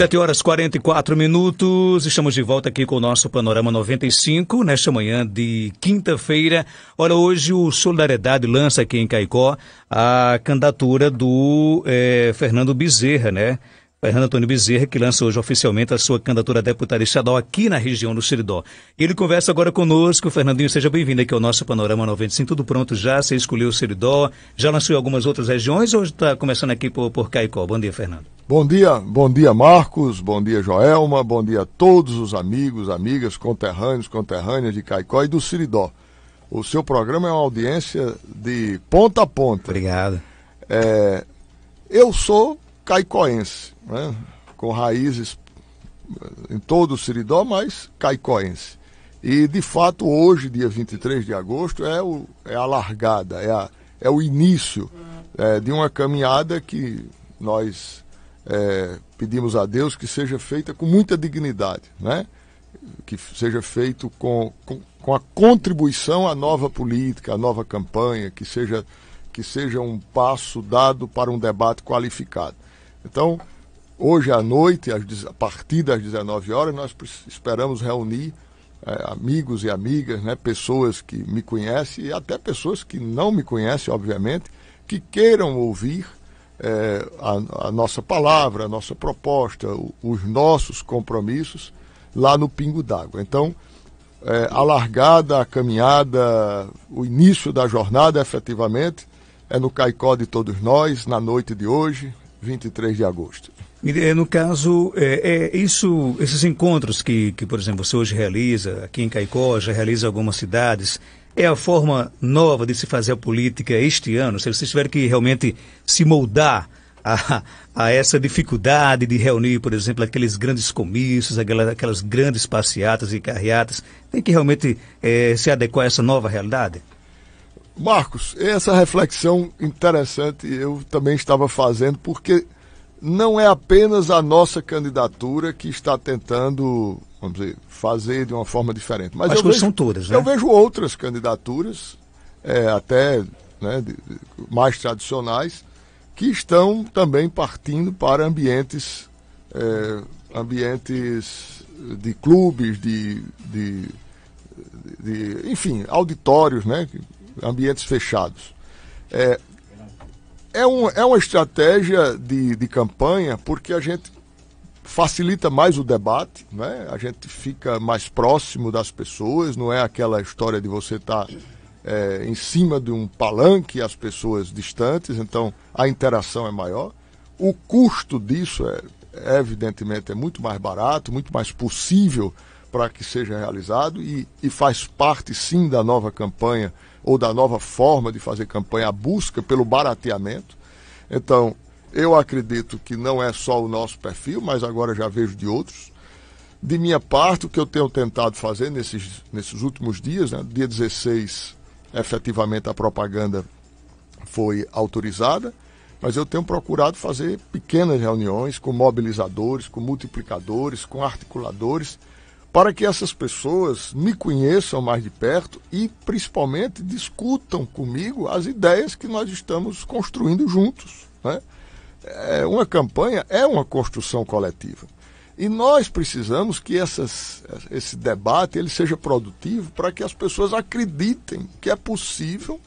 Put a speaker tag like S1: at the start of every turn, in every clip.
S1: 7 horas 44 minutos, estamos de volta aqui com o nosso Panorama 95, nesta manhã de quinta-feira. Olha hoje o Solidariedade lança aqui em Caicó a candidatura do eh, Fernando Bezerra, né? Fernando Antônio Bezerra, que lança hoje oficialmente a sua candidatura a deputado estadual aqui na região do Seridó. Ele conversa agora conosco. Fernandinho, seja bem-vindo aqui ao nosso Panorama 95. Tudo pronto já? Você escolheu o Seridó? Já lançou em algumas outras regiões ou está começando aqui por, por Caicó? Bom dia, Fernando.
S2: Bom dia, bom dia, Marcos. Bom dia, Joelma. Bom dia a todos os amigos, amigas, conterrâneos, conterrâneas de Caicó e do Seridó. O seu programa é uma audiência de ponta a ponta. Obrigado. É, eu sou caicoense, né? com raízes eh, em todo o Seridó, mas caicoense. E, de fato, hoje, dia 23 de agosto, é, o, é a largada, é, a, é o início é, de uma caminhada que nós é, pedimos a Deus que seja feita com muita dignidade, né? que seja feito com, com, com a contribuição à nova política, à nova campanha, que seja, que seja um passo dado para um debate qualificado. Então, hoje à noite, a partir das 19 horas, nós esperamos reunir é, amigos e amigas, né, pessoas que me conhecem e até pessoas que não me conhecem, obviamente, que queiram ouvir é, a, a, nossa palavra, a nossa proposta, o, os nossos compromissos lá no Pingo d'Água. Então, é, a largada, a caminhada, o início da jornada, efetivamente, é no Caicó de todos nós, na noite de hoje, 23 de agosto.
S1: Eh, no caso, é, é, isso, esses encontros que, que, por exemplo, você hoje realiza, aqui em Caicó, já realiza algumas cidades, é a forma nova de se fazer a política este ano? Se você tiver que realmente se moldar a, a, essa dificuldade de reunir, por exemplo, aqueles grandes comícios, aquelas, aquelas grandes passeatas e carreatas, tem que realmente é, se adequar a essa nova realidade? Marcos, essa
S2: reflexão interessante eu também estava fazendo, porque não é apenas a nossa candidatura que está tentando, vamos dizer, fazer de uma forma diferente. Mas Acho eu vejo, são todas, né? Eu vejo outras candidaturas, é, até né, de, de, mais tradicionais, que estão também partindo para ambientes, é, ambientes de clubes, de, de, de enfim, auditórios, né? ambientes fechados. É, é, um, é uma estratégia de, de campanha porque a gente facilita mais o debate, né? a gente fica mais próximo das pessoas, não é aquela história de você estar tá, é, em cima de um palanque as pessoas distantes, então a interação é maior. O custo disso é, é evidentemente é muito mais barato, muito mais possível para que seja realizado e, e, faz parte sim da nova campanha ou da nova forma de fazer campanha, a busca pelo barateamento. Então, eu acredito que não é só o nosso perfil, mas agora já vejo de outros. De minha parte, o que eu tenho tentado fazer nesses, nesses últimos dias, né? dia 16, efetivamente a propaganda foi autorizada, mas eu tenho procurado fazer pequenas reuniões com mobilizadores, com multiplicadores, com articuladores para que essas pessoas me conheçam mais de perto e, principalmente, discutam comigo as ideias que nós estamos construindo juntos. Né? É, uma campanha é uma construção coletiva. E nós precisamos que essas, esse debate ele seja produtivo para que as pessoas acreditem que é possível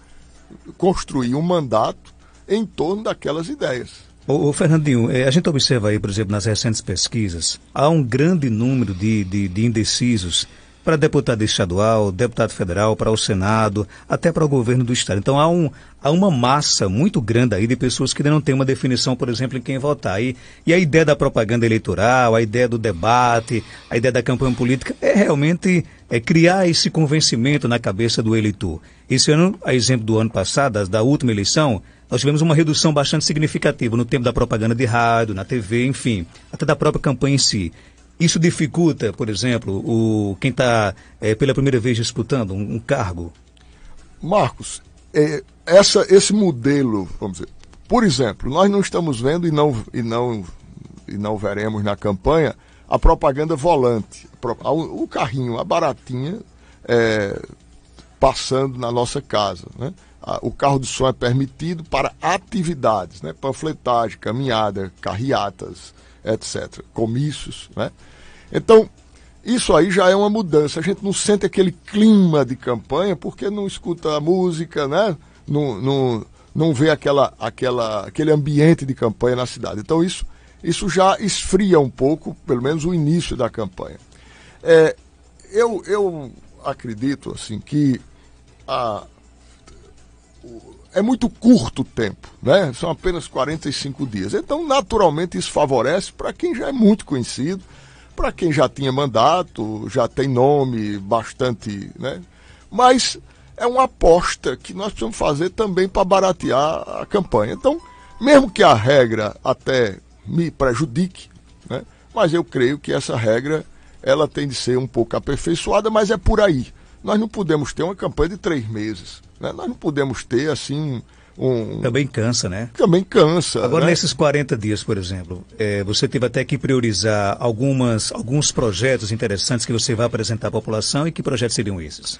S2: construir um mandato em torno daquelas ideias.
S1: O Fernandinho, é, a gente observa aí, por exemplo, nas recentes pesquisas, há um grande número de, de, de indecisos para deputado estadual, deputado federal, para o Senado, até para o governo do Estado. Então há, um, há uma massa muito grande aí de pessoas que ainda não têm uma definição, por exemplo, em quem votar. E, e a ideia da propaganda eleitoral, a ideia do debate, a ideia da campanha política é realmente é criar esse convencimento na cabeça do eleitor. Esse ano, a exemplo do ano passado, da última eleição, nós tivemos uma redução bastante significativa no tempo da propaganda de rádio, na TV, enfim, até da própria campanha em si. Isso dificulta, por exemplo, o, quem está é, pela primeira vez disputando um, um cargo? Marcos,
S2: é, essa, esse modelo, vamos dizer, por exemplo, nós não estamos vendo e não, e não, e não veremos na campanha a propaganda volante, o carrinho, a baratinha é, passando na nossa casa. Né? O carro de som é permitido para atividades, né? panfletagem, caminhada, carreatas, etc., comícios. Né? Então, isso aí já é uma mudança. A gente não sente aquele clima de campanha porque não escuta a música, né? Não, não, não vê aquela, aquela, aquele ambiente de campanha na cidade. Então, isso, isso já esfria um pouco, pelo menos o início da campanha. É, eu, eu acredito assim que a, é muito curto o tempo, né? São apenas 45 dias. Então, naturalmente, isso favorece para quem já é muito conhecido para quem já tinha mandato, já tem nome bastante, né? Mas é uma aposta que nós precisamos fazer também para baratear a campanha. Então, mesmo que a regra até me prejudique, né? mas eu creio que essa regra ela tem de ser um pouco aperfeiçoada, mas é por aí.
S1: Nós não podemos ter uma campanha de três meses. Né? Nós não podemos ter assim um... Também cansa, né? Também cansa. Agora, né? nesses 40 dias, por exemplo, é, você teve até que priorizar algumas, alguns projetos interessantes que você vai apresentar à população e que projetos seriam esses?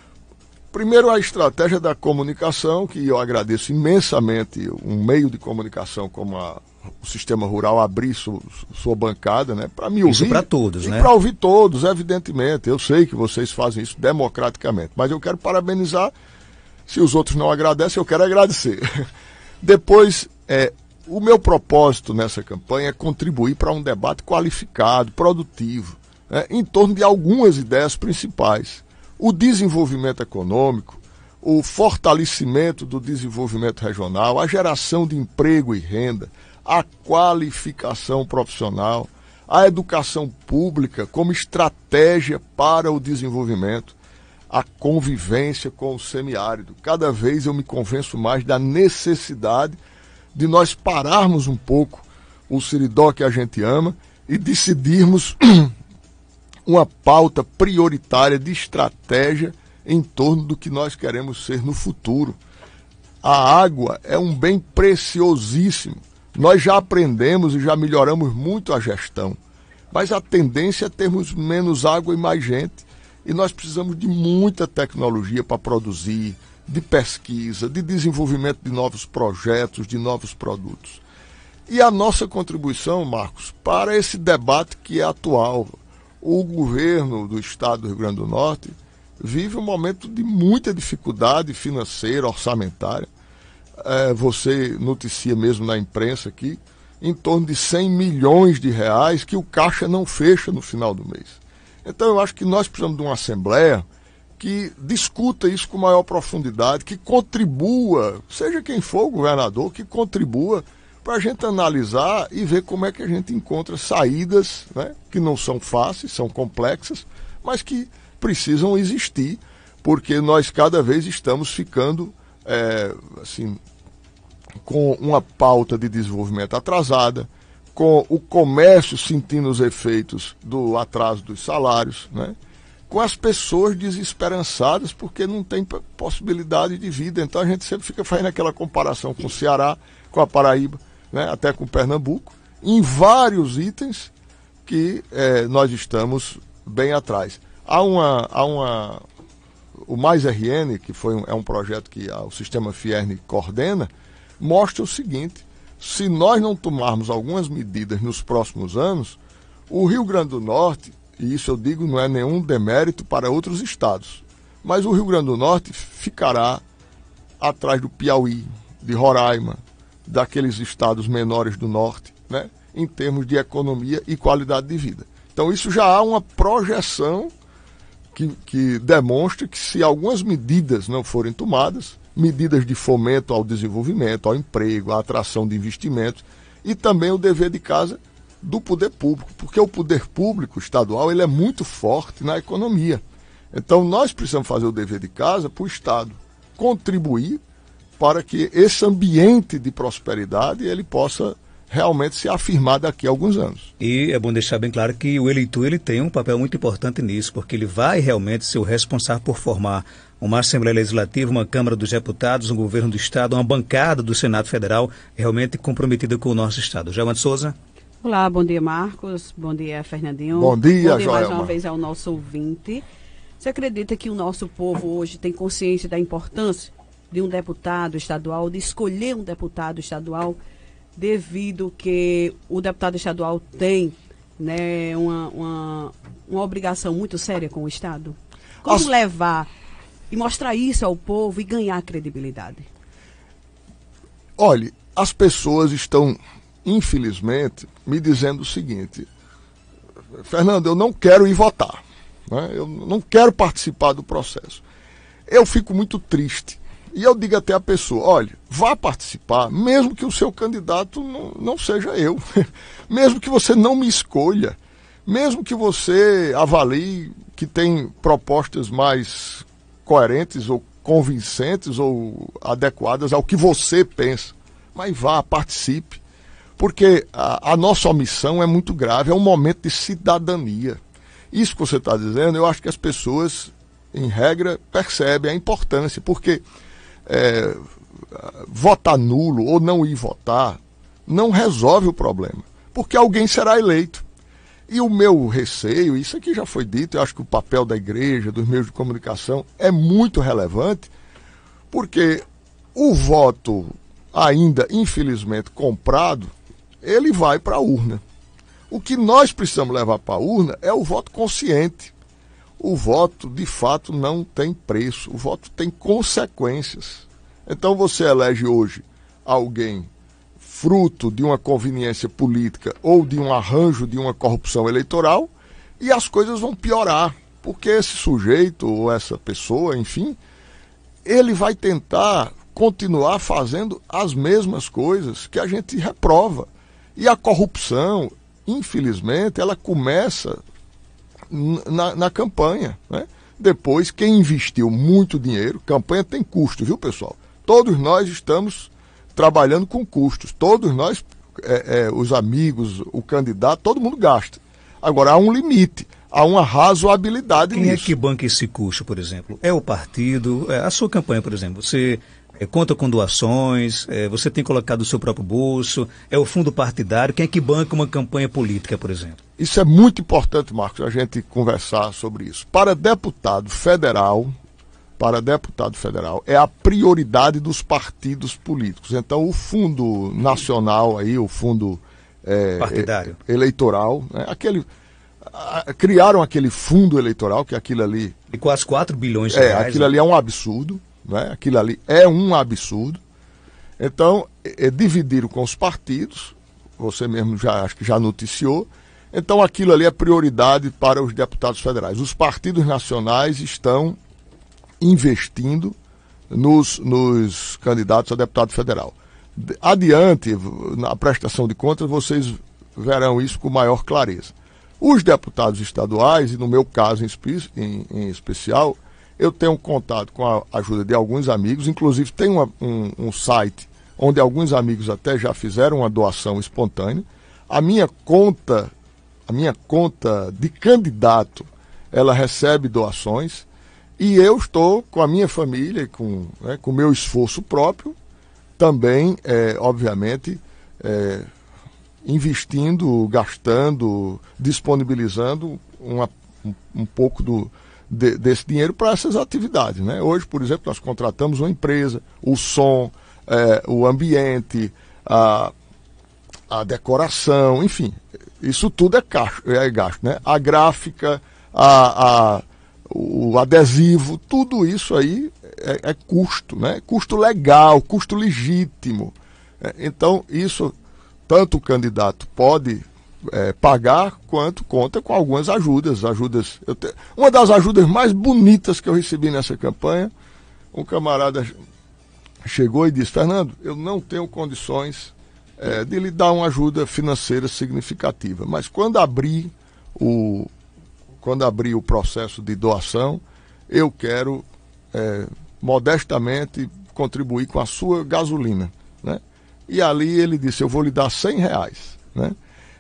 S2: Primeiro, a estratégia da comunicação, que eu agradeço imensamente um meio de comunicação como a, o sistema rural abrir su, sua bancada, né? Para me ouvir. Isso para todos, e né? Para ouvir todos, evidentemente. Eu sei que vocês fazem isso democraticamente, mas eu quero parabenizar se os outros não agradecem, eu quero agradecer. Depois, é, o meu propósito nessa campanha é contribuir para um debate qualificado, produtivo, né, em torno de algumas ideias principais. O desenvolvimento econômico, o fortalecimento do desenvolvimento regional, a geração de emprego e renda, a qualificação profissional, a educação pública como estratégia para o desenvolvimento, a convivência com o semiárido. Cada vez eu me convenço mais da necessidade de nós pararmos um pouco o Siridó que a gente ama e decidirmos uma pauta prioritária de estratégia em torno do que nós queremos ser no futuro. A água é um bem preciosíssimo. Nós já aprendemos e já melhoramos muito a gestão, mas a tendência é termos menos água e mais gente. E nós precisamos de muita tecnologia para produzir, de pesquisa, de desenvolvimento de novos projetos, de novos produtos. E a nossa contribuição, Marcos, para esse debate que é atual. O governo do estado do Rio Grande do Norte vive um momento de muita dificuldade financeira, orçamentária. É, você noticia mesmo na imprensa aqui, em torno de 100 milhões de reais que o caixa não fecha no final do mês. Então eu acho que nós precisamos de uma Assembleia que discuta isso com maior profundidade, que contribua, seja quem for o governador, que contribua para a gente analisar e ver como é que a gente encontra saídas né, que não são fáceis, são complexas, mas que precisam existir, porque nós cada vez estamos ficando é, assim, com uma pauta de desenvolvimento atrasada, com o comércio sentindo os efeitos do atraso dos salários, né? com as pessoas desesperançadas porque não tem possibilidade de vida. Então a gente sempre fica fazendo aquela comparação com o Ceará, com a Paraíba, né? até com Pernambuco, em vários itens que é, nós estamos bem atrás. Há uma, há uma o Mais RN, que foi um, é um projeto que o sistema Fierne coordena, mostra o seguinte, se nós não tomarmos algumas medidas nos próximos anos, o Rio Grande do Norte, e isso eu digo não é nenhum demérito para outros estados, mas o Rio Grande do Norte ficará atrás do Piauí, de Roraima, daqueles estados menores do norte, né, em termos de economia e qualidade de vida. Então isso já há uma projeção que, que demonstra que se algumas medidas não forem tomadas, medidas de fomento ao desenvolvimento, ao emprego, à atração de investimentos e também o dever de casa do poder público, porque o poder público estadual ele é muito forte na economia. Então nós precisamos fazer o dever de casa para o Estado contribuir para que esse ambiente
S1: de prosperidade ele possa realmente se afirmar daqui a alguns anos. E é bom deixar bem claro que o eleitor ele tem um papel muito importante nisso, porque ele vai realmente ser o responsável por formar uma Assembleia Legislativa, uma Câmara dos Deputados, um governo do Estado, uma bancada do Senado Federal realmente comprometida com o nosso Estado. Joelma de Souza.
S2: Olá, bom dia, Marcos. Bom dia, Fernandinho. Bom dia, bom dia Joelma. mais uma vez ao nosso ouvinte. Você acredita que o nosso povo hoje tem consciência da importância de um deputado estadual, de escolher um deputado estadual devido que o deputado estadual tem né, uma, uma, uma obrigação muito séria com o Estado? Como As... levar e mostrar isso ao povo e ganhar credibilidade? Olhe, as pessoas estão, infelizmente, me dizendo o seguinte: Fernando, eu não quero ir votar, né? eu não quero participar do processo. Eu fico muito triste e eu digo até à pessoa: olha, vá participar, mesmo que o seu candidato não, não seja eu, mesmo que você não me escolha, mesmo que você avalie que tem propostas mais coerentes ou convincentes ou adequadas ao que você pensa. Mas vá, participe. Porque a, a, nossa omissão é muito grave, é um momento de cidadania. Isso que você está dizendo, eu acho que as pessoas, em regra, percebem a importância, porque é, votar nulo ou não ir votar não resolve o problema, porque alguém será eleito. E o meu receio, isso aqui já foi dito, eu acho que o papel da igreja, dos meios de comunicação é muito relevante, porque o voto ainda infelizmente comprado, ele vai para a urna. O que nós precisamos levar para a urna é o voto consciente, o voto de fato não tem preço, o voto tem consequências. Então você elege hoje alguém fruto de uma conveniência política ou de um arranjo de uma corrupção eleitoral e as coisas vão piorar, porque esse sujeito ou essa pessoa, enfim, ele vai tentar continuar fazendo as mesmas coisas que a gente reprova. E a corrupção, infelizmente, ela começa na, na campanha. Né? Depois, quem investiu muito dinheiro, campanha tem custo, viu, pessoal? Todos nós estamos trabalhando com custos. Todos nós, é, é, os amigos, o candidato, todo mundo gasta.
S1: Agora, há um limite há uma razoabilidade Quem é nisso. Quem é que banca esse custo, por exemplo? É o partido? É a sua campanha, por exemplo. Você é, conta com doações, é, você tem colocado o seu próprio bolso, é o fundo partidário, quem é que banca uma campanha política, por exemplo?
S2: Isso é muito importante, Marcos, a gente conversar sobre isso. Para deputado federal, para deputado federal, é a prioridade dos partidos políticos. Então, o fundo nacional aí, o fundo é, partidário eleitoral, né, aquele criaram aquele fundo eleitoral, que é aquilo ali. E quase 4 bilhões de é, reais. É, aquilo né? ali é um absurdo. Né? Aquilo ali é um absurdo. Então, é, dividiram com os partidos, você mesmo já acho que já noticiou. Então, aquilo ali é prioridade para os deputados federais. Os partidos nacionais estão investindo nos, nos candidatos a deputado federal. Adiante, na prestação de contas, vocês verão isso com maior clareza. Os deputados estaduais, e no meu caso em, em, em especial, eu tenho contato com a ajuda de alguns amigos, inclusive tem uma, um, um site onde alguns amigos até já fizeram uma doação espontânea. A minha conta, a minha conta de candidato, ela recebe doações e eu estou com a minha família, com né, o meu esforço próprio, também, é, obviamente, é, investindo, gastando, disponibilizando uma, um, um pouco do, de, desse dinheiro para essas atividades. Né? Hoje, por exemplo, nós contratamos uma empresa, o som, é, o ambiente, a, a decoração, enfim, isso tudo é, é gasto. Né? A gráfica, a, a o adesivo, tudo isso aí é, é, custo, né? custo legal, custo legítimo. É, então, isso tanto o candidato pode é, pagar quanto conta com algumas ajudas. ajudas te... Uma das ajudas mais bonitas que eu recebi nessa campanha, um camarada chegou e disse, Fernando, eu não tenho condições é, de lhe dar uma ajuda financeira significativa, mas quando abrir o, quando abrir o processo de doação, eu quero é, modestamente contribuir com a sua gasolina. Né? E ali ele disse, eu vou lhe dar 100 reais. Né?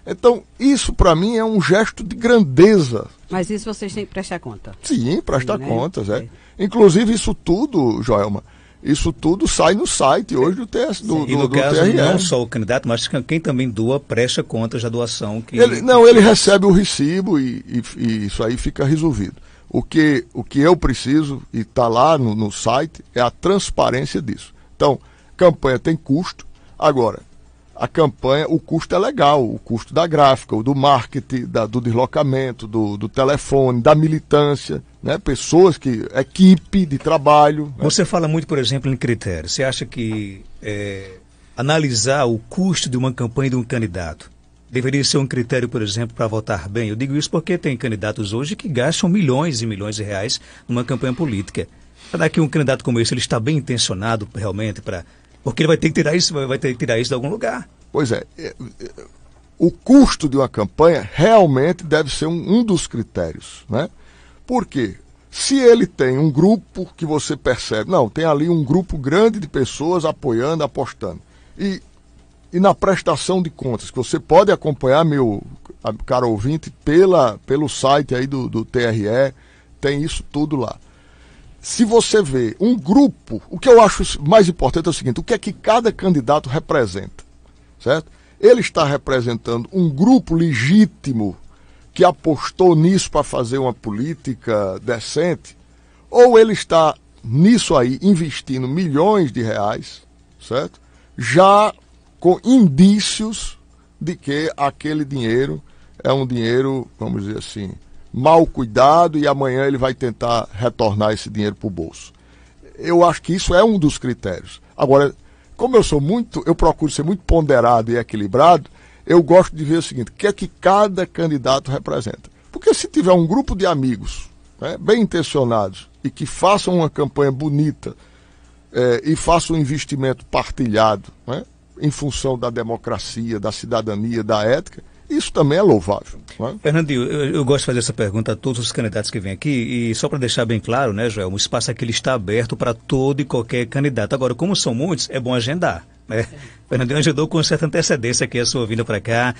S2: Então, isso para mim é um gesto de grandeza. Mas isso vocês têm que prestar conta. Sim, prestar Sim, né? contas, é. é. Inclusive, isso tudo, Joelma, isso tudo sai no site hoje do, TS, do, Sim, do, e no do caso, TRE. não só
S1: o candidato, mas quem também doa presta contas da doação. Que... Ele, não, ele recebe
S2: o recibo e, e, e, isso aí fica resolvido. O que, o que eu preciso, e está lá no, no site, é a transparência disso. Então, campanha tem custo. Agora, a campanha, o custo é legal, o custo da gráfica, o do marketing, da, do deslocamento, do, do telefone, da militância, né? pessoas que. equipe
S1: de trabalho. Né? Você fala muito, por exemplo, em critério. Você acha que é, analisar o custo de uma campanha de um candidato deveria ser um critério, por exemplo, para votar bem? Eu digo isso porque tem candidatos hoje que gastam milhões e milhões de reais numa campanha política. Será que um candidato como esse ele está bem intencionado realmente para porque ele vai ter que tirar isso, vai ter que tirar isso de algum lugar.
S2: Pois é, é, é. O custo de uma campanha realmente deve ser um, um dos critérios. Né? Por quê? Se ele tem um grupo que você percebe, não, tem ali um grupo grande de pessoas apoiando, apostando. E, e na prestação de contas, que você pode acompanhar, meu caro ouvinte, pela, pelo site aí do, do TRE, tem isso tudo lá se você vê um grupo, o que eu acho mais importante é o seguinte: o que é que cada candidato representa, certo? Ele está representando um grupo legítimo que apostou nisso para fazer uma política decente, ou ele está nisso aí investindo milhões de reais, certo? Já com indícios de que aquele dinheiro é um dinheiro, vamos dizer assim, mal cuidado e amanhã ele vai tentar retornar esse dinheiro para o bolso. Eu acho que isso é um dos critérios. Agora, como eu sou muito, eu procuro ser muito ponderado e equilibrado, eu gosto de ver o seguinte: o que é que cada candidato representa? Porque se tiver um grupo de amigos né, bem intencionados e que façam uma campanha bonita é, e façam um investimento partilhado né, em função da democracia, da cidadania, da ética, isso também é louvável.
S1: É? Fernandinho, eu, eu, gosto de fazer essa pergunta a todos os candidatos que vêm aqui, e só para deixar bem claro, né, Joel, o espaço aqui está aberto para todo e qualquer candidato. Agora, como são muitos, é bom agendar. Né? Fernandinho agendou com certa antecedência aqui a sua vinda para cá.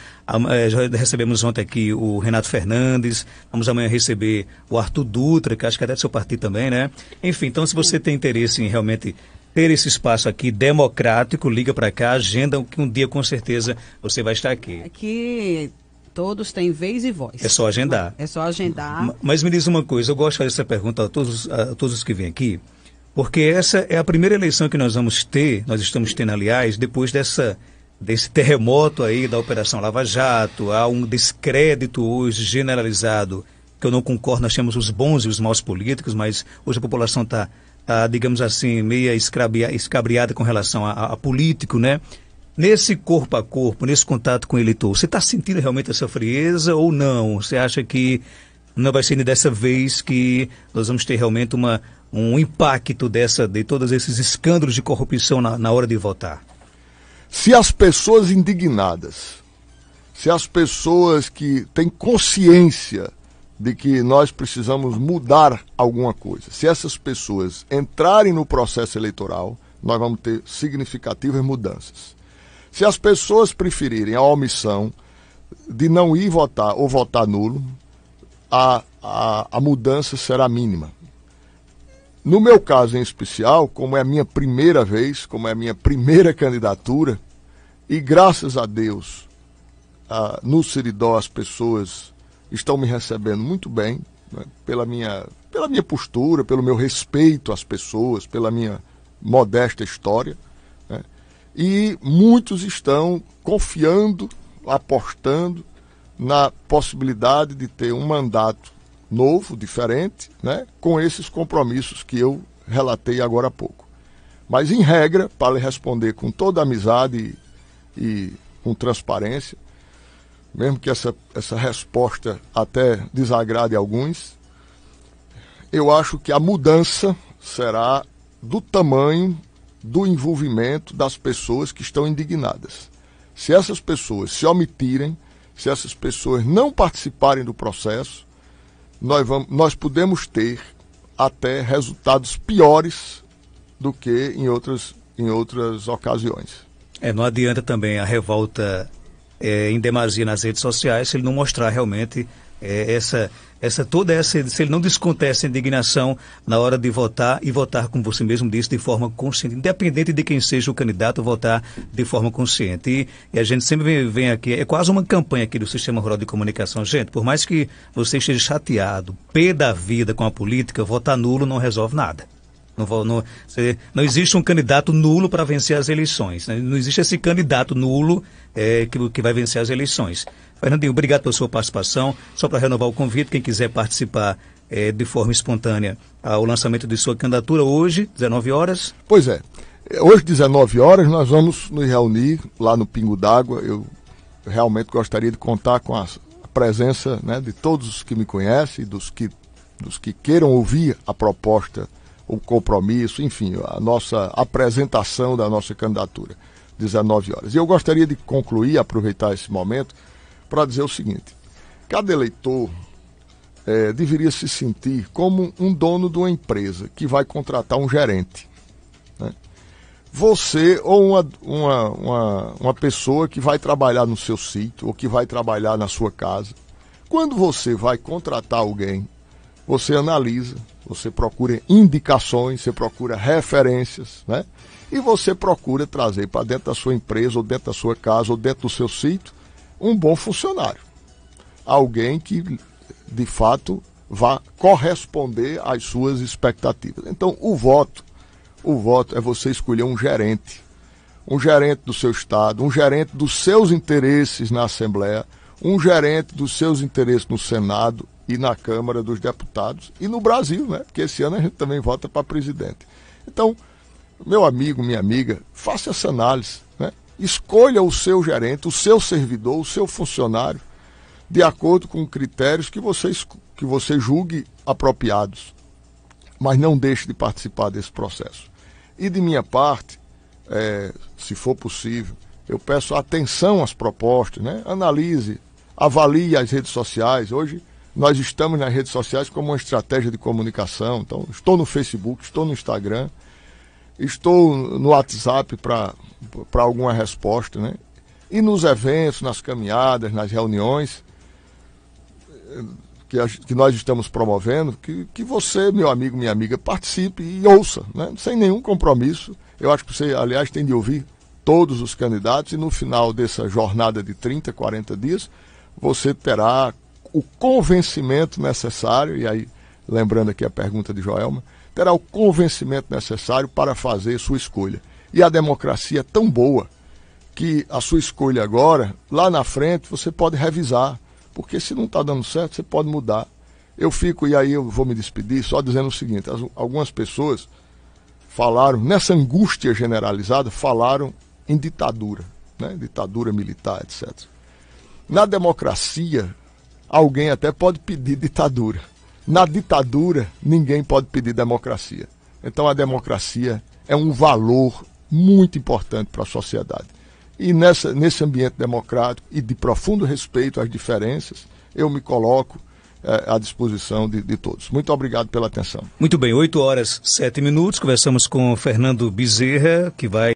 S1: Eh, já recebemos ontem aqui o Renato Fernandes, vamos amanhã receber o Arthur Dutra, que acho que é até do seu partido também, né? Enfim, então se você tem interesse em realmente ter esse espaço aqui democrático. Liga para cá, agenda, que um dia com certeza você vai estar aqui. Aqui todos têm vez e voz. É só agendar.
S2: É só agendar.
S1: Mas, me diz uma coisa, eu gosto de fazer essa pergunta a todos, a todos os que vêm aqui, porque essa é a primeira eleição que nós vamos ter, nós estamos tendo, aliás, depois dessa desse terremoto aí da Operação Lava Jato, há um descrédito hoje generalizado, que eu não concordo, nós temos os bons e os maus políticos, mas hoje a população está ah, digamos assim, meia escabriada com relação a, a, a político, né? Nesse corpo a corpo, nesse contato com o eleitor, você está sentindo realmente essa frieza ou não? Você acha que não vai ser dessa vez que nós vamos ter realmente uma, um impacto dessa, de todos esses escândalos de corrupção na, na hora de votar? Se as pessoas indignadas, se as pessoas que têm
S2: consciência de que nós precisamos mudar alguma coisa. Se essas pessoas entrarem no processo eleitoral, nós vamos ter significativas mudanças. Se as pessoas preferirem a omissão de não ir votar ou votar nulo, a, a, a mudança será mínima. No meu caso em especial, como é a minha primeira vez, como é a minha primeira candidatura, e graças a Deus, no Seridó as pessoas estão me recebendo muito bem, né, pela, minha, pela minha postura, pelo meu respeito às pessoas, pela minha modesta história. Né, e muitos estão confiando, apostando na possibilidade de ter um mandato novo, diferente, né, com esses compromissos que eu relatei agora há pouco. Mas, em regra, para lhe responder com toda amizade e, e com transparência, mesmo que essa, essa resposta até desagrade alguns, eu acho que a mudança será do tamanho do envolvimento das pessoas que estão indignadas. Se essas pessoas se omitirem, se essas pessoas não participarem do processo, nós, vamos, nós podemos ter até resultados piores do que em outras, em outras ocasiões.
S1: É, não adianta também a revolta é, em demasia nas redes sociais se ele não mostrar realmente é, essa, essa toda essa, se ele não descontar essa indignação na hora de votar e votar, como você mesmo disse, de forma consciente, independente de quem seja o candidato, votar de forma consciente. E, e a gente sempre vem, vem, aqui, é quase uma campanha aqui do Sistema Rural de Comunicação. Gente, por mais que você esteja chateado, pé da vida com a política, votar nulo não resolve nada. Não, vou, não, não existe um candidato nulo para vencer as eleições. Né? Não existe esse candidato nulo é, que, que vai vencer as eleições. Fernandinho, obrigado pela sua participação. Só para renovar o convite, quem quiser participar é, de forma espontânea ao lançamento de sua candidatura hoje, 19 horas. Pois é.
S2: Hoje, 19 horas, nós vamos nos reunir lá no Pingo d'Água. Eu realmente gostaria de contar com a presença né, de todos os que me conhecem, dos que, dos que queiram ouvir a proposta o compromisso, enfim, a nossa apresentação da nossa candidatura, 19 horas. E eu gostaria de concluir, aproveitar esse momento, para dizer o seguinte: cada eleitor é, deveria se sentir como um dono de uma empresa que vai contratar um gerente. Né? Você ou uma, uma, uma, uma pessoa que vai trabalhar no seu sítio ou que vai trabalhar na sua casa. Quando você vai contratar alguém você analisa, você procura indicações, você procura referências, né? E você procura trazer para dentro da sua empresa, ou dentro da sua casa, ou dentro do seu sítio, um bom funcionário. Alguém que, de fato, vá corresponder às suas expectativas. Então, o voto, o voto é você escolher um gerente, um gerente do seu estado, um gerente dos seus interesses na Assembleia, um gerente dos seus interesses no Senado, e na Câmara dos Deputados e no Brasil, né? Porque esse ano a gente também vota para presidente. Então, meu amigo, minha amiga, faça essa análise, né? Escolha o seu gerente, o seu servidor, o seu funcionário, de acordo com critérios que você, que você julgue apropriados. Mas não deixe de participar desse processo. E de minha parte, é, se for possível, eu peço atenção às propostas, né? analise, avalie as redes sociais. Hoje nós estamos nas redes sociais como uma estratégia de comunicação. Então, estou no Facebook, estou no Instagram, estou no WhatsApp para alguma resposta, né? E nos eventos, nas caminhadas, nas reuniões eh, que, a, que nós estamos promovendo, que, que você, meu amigo, minha amiga, participe e ouça, né? sem nenhum compromisso. Eu acho que você, aliás, tem de ouvir todos os candidatos e no final dessa jornada de 30, 40 dias, você terá o convencimento necessário, e aí lembrando aqui a pergunta de Joelma, terá o convencimento necessário para fazer sua escolha. E a democracia é tão boa que a sua escolha agora, lá na frente, você pode revisar, porque se não está dando certo, você pode mudar. Eu fico, e aí eu vou me despedir, só dizendo o seguinte: as, algumas pessoas falaram, nessa angústia generalizada, falaram em ditadura, né? ditadura militar, etc. Na democracia, alguém até pode pedir ditadura. Na ditadura, ninguém pode pedir democracia. Então, a democracia é um valor muito importante para a sociedade. E nessa, nesse ambiente democrático e de profundo respeito às diferenças, eu me coloco eh, à disposição de, de, todos. Muito obrigado pela atenção.
S1: Muito bem, 8 horas 7 minutos. Conversamos com Fernando Bezerra, que vai.